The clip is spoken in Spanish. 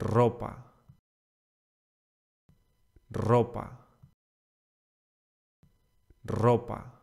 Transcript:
ropa, ropa, ropa.